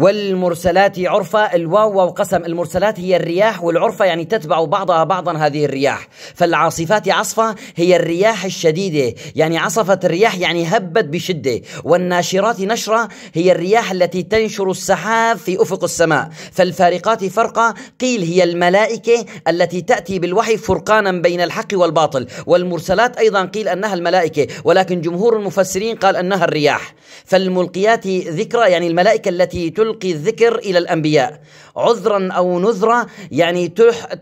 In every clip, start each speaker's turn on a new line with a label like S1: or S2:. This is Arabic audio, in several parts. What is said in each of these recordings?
S1: والمرسلات عرفة الواو وقسم المرسلات هي الرياح والعرفة يعني تتبع بعضها بعضا هذه الرياح فالعاصفات عصفة هي الرياح الشديدة يعني عصفت الرياح يعني هبت بشدة والناشرات نشرة هي الرياح التي تنشر السحاب في أفق السماء فالفارقات فرقة قيل هي الملائكة التي تأتي بالوحي فرقانا بين الحق والباطل والمرسلات أيضا قيل أنها الملائكة ولكن جمهور المفسرين قال أنها الرياح فالملقيات ذكرى يعني الملائكة التي تلقى تلقي الذكر إلى الأنبياء عذرا أو نذرا يعني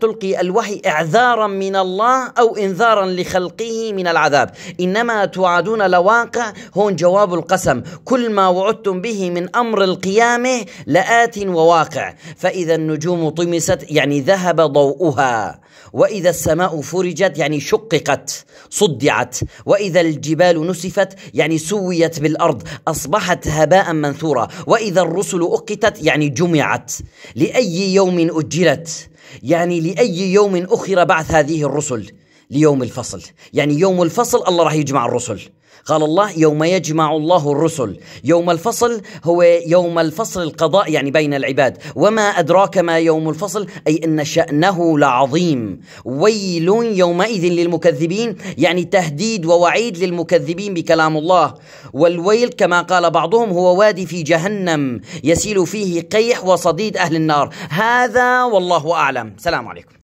S1: تلقي الوحي إعذارا من الله أو إنذارا لخلقه من العذاب إنما توعدون لواقع هون جواب القسم كل ما وعدتم به من أمر القيامة لآت وواقع فإذا النجوم طمست يعني ذهب ضوءها وإذا السماء فرجت يعني شققت صدعت وإذا الجبال نسفت يعني سويت بالأرض أصبحت هباء منثورا وإذا الرسل أقتت يعني جمعت لأي يوم أجلت يعني لأي يوم أخر بعث هذه الرسل ليوم الفصل يعني يوم الفصل الله راح يجمع الرسل قال الله يوم يجمع الله الرسل يوم الفصل هو يوم الفصل القضاء يعني بين العباد وما أدراك ما يوم الفصل أي أن شأنه لعظيم ويل يومئذ للمكذبين يعني تهديد ووعيد للمكذبين بكلام الله والويل كما قال بعضهم هو وادي في جهنم يسيل فيه قيح وصديد أهل النار هذا والله أعلم سلام عليكم